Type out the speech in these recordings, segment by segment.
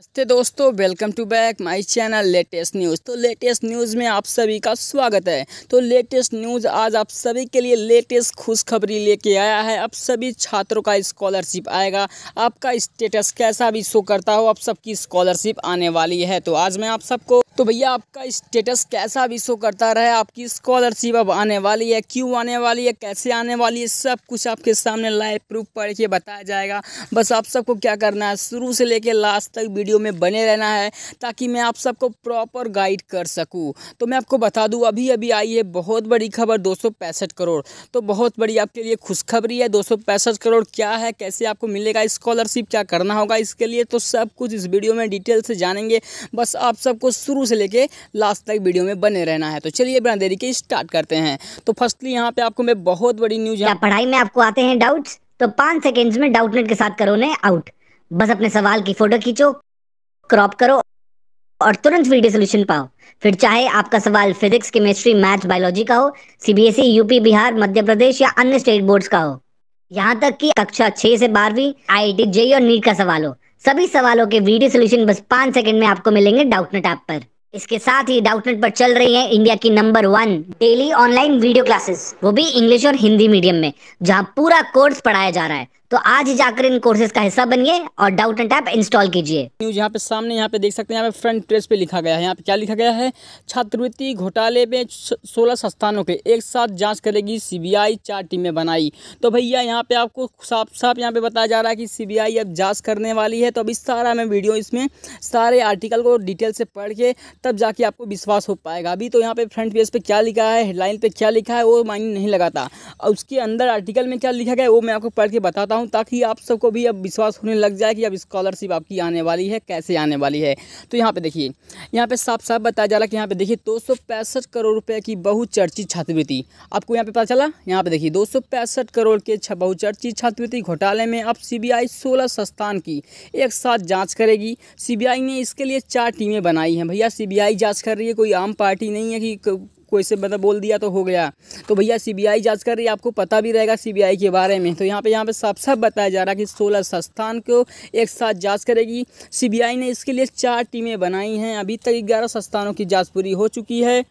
नमस्ते दोस्तों welcome to back my channel latest news तो लेटेस्ट न्यूज़ में आप सभी का स्वागत है तो लेटेस्ट न्यूज़ आज आप सभी के लिए लेटेस्ट खुशखबरी लेके आया है आप सभी छात्रों का स्कॉलरशिप आएगा आपका स्टेटस कैसा भी शो करता हो आप सबकी स्कॉलरशिप आने वाली है तो आज मैं आप सबको तो भैया आपका स्टेटस कैसा भी शो करता रहे आपकी स्कॉलरशिप अब आने वाली है क्यों आने वाली है कैसे आने वाली है सब कुछ आपके सामने लाइव प्रूफ पढ़ के बताया जाएगा बस आप सबको क्या करना है शुरू से लेकर लास्ट तक वीडियो वीडियो में बने रहना है ताकि मैं आप सबको प्रॉपर गाइड कर सकूँ तो मैं आपको बता दूँ अभी अभी आई है बहुत बड़ी खबर दो करोड़ तो बहुत बड़ी आपके लिए खुशखबरी है दो करोड़ क्या है कैसे आपको मिलेगा स्कॉलरशिप क्या करना होगा इसके लिए तो सब कुछ इस वीडियो में डिटेल से जानेंगे बस आप सबको शुरू से लेके लास्ट तक वीडियो में बने रहना है तो चलिए बिना देरी के स्टार्ट करते हैं तो फर्स्टली यहाँ पे आपको मैं बहुत बड़ी न्यूज क्या पढ़ाई में आपको आते हैं डाउट्स तो पांच सेकेंड्स में डाउटनेट के साथ करो ने आउट बस अपने सवाल की फोटो खींचो क्रॉप करो और तुरंत वीडियो सोल्यूशन पाओ फिर चाहे आपका सवाल फिजिक्स केमिस्ट्री मैथ बायोलॉजी का हो सीबीएसई यूपी बिहार मध्य प्रदेश या अन्य स्टेट बोर्ड्स का हो यहाँ तक कि कक्षा छह से बारहवीं आई आई जे और नीट का सवाल हो सभी सवालों के वीडियो सोल्यूशन बस पांच सेकंड में आपको मिलेंगे डाउटनेट ऐप पर इसके साथ ही डाउटनेट पर चल रही है इंडिया की number one daily online video classes वो भी इंग्लिश और हिंदी मीडियम में जहाँ पूरा कोर्स पढ़ाया जा रहा है तो आज ही जाकर इन कोर्सेज का हिस्सा बनिए और डाउट एंड टैप इंस्टॉल कीजिए न्यूज यहाँ पे सामने यहाँ पे देख सकते हैं यहाँ पे फ्रंट पेज पे लिखा गया है यहाँ पे क्या लिखा गया है छात्रवृत्ति घोटाले में सोलह संस्थानों के एक साथ जांच करेगी सीबीआई चार टीमें बनाई तो भैया यहाँ पे आपको साफ साफ यहाँ पे बताया जा रहा है कि सी अब जाँच करने वाली है तो अभी सारा मैं वीडियो इसमें सारे आर्टिकल को डिटेल से पढ़ के तब जाके आपको विश्वास हो पाएगा अभी तो यहाँ पे फ्रंट पेज पर क्या लिखा है हेडलाइन पर क्या लिखा है वो मायने नहीं लगाता और उसके अंदर आर्टिकल में क्या लिखा गया वो मैं आपको पढ़ के बताता हूँ ताकि आप सबको भी अब विश्वास होने लग जाए कि अब स्कॉलरशिप आपकी आने वाली है कैसे आने वाली है तो यहाँ पे देखिए यहाँ पे साफ साफ बताया जा रहा है कि यहाँ पे देखिए दो करोड़ रुपए की बहुचर्चित छात्रवृत्ति आपको यहाँ पे पता चला यहाँ पे देखिए दो करोड़ के बहुचर्चित छात्रवृत्ति घोटाले में अब सी बी संस्थान की एक साथ जाँच करेगी सी ने इसके लिए चार टीमें बनाई हैं भैया सी जांच कर रही है कोई आम पार्टी नहीं है कि कोई से मतलब बोल दिया तो हो गया तो भैया सीबीआई जांच कर रही है आपको पता भी रहेगा सीबीआई के बारे में तो यहाँ पे यहाँ पे साफ साफ बताया जा रहा है कि सोलह संस्थान को एक साथ जाँच करेगी सीबीआई ने इसके लिए चार टीमें बनाई हैं अभी तक ग्यारह संस्थानों की जाँच पूरी हो चुकी है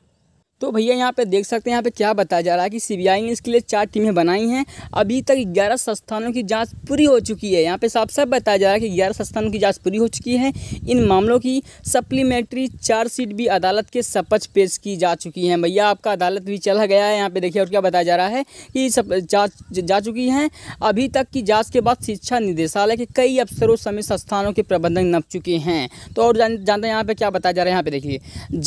तो भैया यहाँ पे देख सकते हैं यहाँ पे क्या बताया जा रहा है कि सीबीआई ने इसके लिए चार टीमें बनाई हैं अभी तक ग्यारह संस्थानों की जांच पूरी हो चुकी है यहाँ पे साफ साफ बताया जा रहा है कि ग्यारह संस्थानों की जांच पूरी हो चुकी है इन मामलों की सप्लीमेंट्री सीट भी अदालत के सपच पेश की जा चुकी है भैया आपका अदालत भी चला गया है यहाँ पर देखिए और क्या बताया जा रहा है कि सब जाँच जा चुकी हैं अभी तक की जाँच के बाद शिक्षा निदेशालय के कई अफसरों समेत संस्थानों के प्रबंधक नप चुके हैं तो और जानते हैं यहाँ पर क्या बताया जा रहा है यहाँ पर देखिए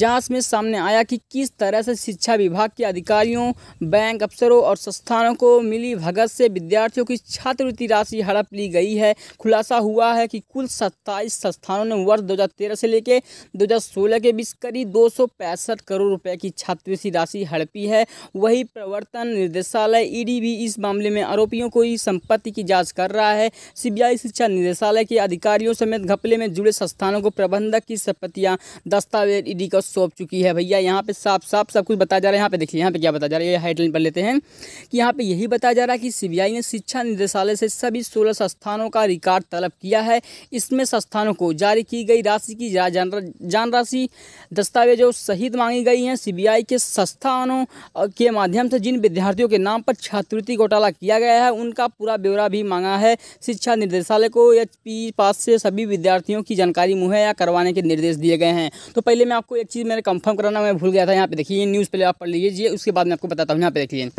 जाँच में सामने आया कि किस तरह से शिक्षा विभाग के अधिकारियों बैंक अफसरों और संस्थानों को मिली भगत से विद्यार्थियों की छात्रवृत्ति राशि हड़प ली गई है खुलासा हुआ है कि कुल सत्ताईस संस्थानों ने वर्ष दो से लेकर दो के बीच करीब दो करोड़ रुपये की छात्रवृत्ति राशि हड़पी है वही प्रवर्तन निदेशालय ईडी भी इस मामले में आरोपियों को ही संपत्ति की जांच कर रहा है सीबीआई शिक्षा निदेशालय के अधिकारियों समेत घपले में जुड़े संस्थानों को प्रबंधक की संपत्तियां दस्तावेज ईडी को सौंप चुकी है भैया यहाँ पे साफ साफ सब कुछ बताया जा रहा है यहाँ पे देखिए यहाँ पे क्या बताया जा रहा है ये हेडलाइन पर लेते हैं कि यहाँ पे यही बताया जा रहा है कि सीबीआई ने शिक्षा निदेशालय से सभी सोलह संस्थानों का रिकॉर्ड तलब किया है इसमें संस्थानों को जारी की गई राशि की जान राशि दस्तावेजों सहित मांगी गई हैं सीबीआई के संस्थानों के माध्यम से जिन विद्यार्थियों के नाम पर छात्रवृत्ति घोटाला किया गया है उनका पूरा ब्यौरा भी मांगा है शिक्षा निदेशालय को एच पास से सभी विद्यार्थियों की जानकारी मुहैया करवाने के निर्देश दिए गए हैं तो पहले मैं आपको एक चीज़ मैंने कंफर्म कराना मैं भूल गया था यहाँ पे देखिए ये न्यूज़ पहले आप पढ़ लीजिए उसके बाद मैं आपको बताता हूँ यहाँ पे देखिए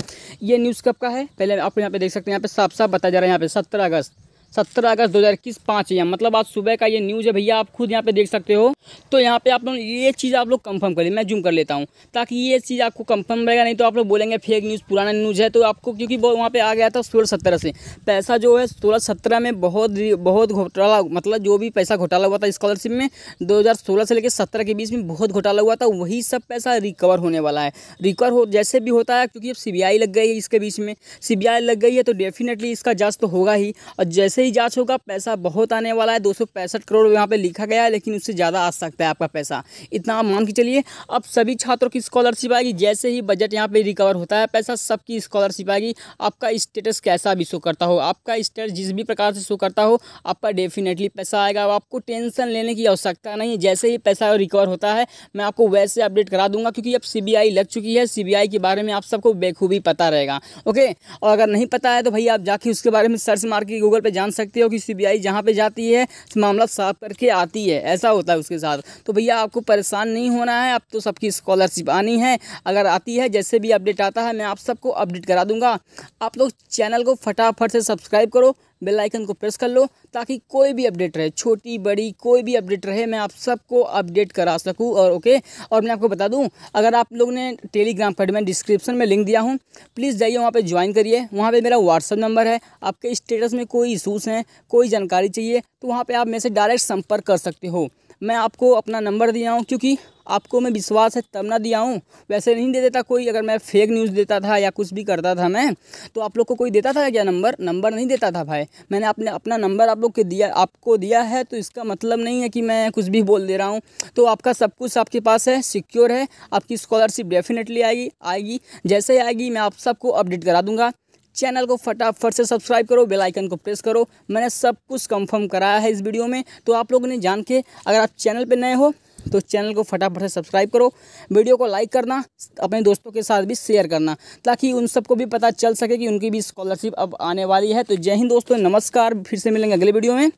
ये न्यूज़ कब का है पहले आप यहाँ पे देख सकते हैं यहाँ पे साफ साफ बताया जा रहा है यहाँ पे सत्रह अगस्त सत्रह अगस्त दो हज़ार इक्कीस पाँच एम मतलब आज सुबह का ये न्यूज़ है भैया आप खुद यहाँ पे देख सकते हो तो यहाँ पे आप लोग ये चीज़ आप लोग कंफर्म करें मैं जूम कर लेता हूँ ताकि ये चीज़ आपको कंफर्म रहेगा नहीं तो आप लोग बोलेंगे फेक न्यूज़ पुराना न्यूज़ है तो आपको क्योंकि वहाँ पर आ गया था सोलह सत्रह से पैसा जो है सोलह सत्रह में बहुत बहुत घोटाला मतलब जो भी पैसा घोटाला हुआ था स्कॉलरशिप में दो से लेकर सत्रह के बीच में बहुत घोटाला हुआ था वही सब पैसा रिकवर होने वाला है रिकवर हो जैसे भी होता है क्योंकि अब सी लग गई है इसके बीच में सी लग गई है तो डेफिनेटली इसका जाँच तो होगा ही और जैसे से ही जाँच होगा पैसा बहुत आने वाला है दो करोड़ यहाँ पर लिखा गया है लेकिन उससे ज़्यादा आ सकता है आपका पैसा इतना आप मान के चलिए अब सभी छात्रों की स्कॉलरशिप आएगी जैसे ही बजट यहाँ पर रिकवर होता है पैसा सबकी स्कॉलरशिप आएगी आपका स्टेटस कैसा भी शो करता हो आपका स्टेटस जिस भी प्रकार से शो करता हो आपका डेफिनेटली पैसा आएगा आपको टेंशन लेने की आवश्यकता नहीं है जैसे ही पैसा रिकवर होता है मैं आपको वैसे अपडेट करा दूंगा क्योंकि अब सीबीआई लग चुकी है सीबीआई के बारे में आप सबको बेखूबी पता रहेगा ओके और अगर नहीं पता है तो भैया आप जाके उसके बारे में सर्च मार के गूगल पर जान जान सकते हो कि सीबीआई जहाँ पे जाती है मामला साफ करके आती है ऐसा होता है उसके साथ तो भैया आपको परेशान नहीं होना है अब तो सबकी स्कॉलरशिप आनी है अगर आती है जैसे भी अपडेट आता है मैं आप सबको अपडेट करा दूँगा आप लोग चैनल को फटाफट से सब्सक्राइब करो बेल आइकन को प्रेस कर लो ताकि कोई भी अपडेट रहे छोटी बड़ी कोई भी अपडेट रहे मैं आप सबको अपडेट करा सकूँ और ओके और मैं आपको बता दूँ अगर आप लोग ने टेलीग्राम पर मैं डिस्क्रिप्शन में लिंक दिया हूँ प्लीज़ जाइए वहाँ पर ज्वाइन करिए वहाँ पर मेरा व्हाट्सअप नंबर है आपके स्टेटस में कोई इशूज़ हैं कोई जानकारी चाहिए तो वहाँ पर आप मेरे से डायरेक्ट संपर्क कर सकते हो मैं आपको अपना नंबर दिया हूँ क्योंकि आपको मैं विश्वास है तब ना दिया हूँ वैसे नहीं दे देता कोई अगर मैं फेक न्यूज़ देता था या कुछ भी करता था मैं तो आप लोग को कोई देता था क्या नंबर नंबर नहीं देता था भाई मैंने अपने अपना नंबर आप लोग के दिया आपको दिया है तो इसका मतलब नहीं है कि मैं कुछ भी बोल दे रहा हूँ तो आपका सब कुछ आपके पास है सिक्योर है आपकी स्कॉलरशिप डेफिनेटली आएगी आएगी जैसे ही आएगी मैं आप सबको अपडेट करा दूँगा चैनल को फटाफट से सब्सक्राइब करो बेल आइकन को प्रेस करो मैंने सब कुछ कंफर्म कराया है इस वीडियो में तो आप लोगों ने जान के अगर आप चैनल पर नए हो तो चैनल को फटाफट से सब्सक्राइब करो वीडियो को लाइक करना अपने दोस्तों के साथ भी शेयर करना ताकि उन सबको भी पता चल सके कि उनकी भी स्कॉलरशिप अब आने वाली है तो जय हिंद दोस्तों नमस्कार फिर से मिलेंगे अगले वीडियो में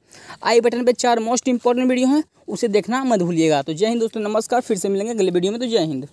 आई बटन पर चार मोस्ट इंपॉर्टेंट वीडियो हैं उसे देखना मत भूलिएगा तो जय हिंद दोस्तों नमस्कार फिर से मिलेंगे अगले वीडियो में तो जय हिंद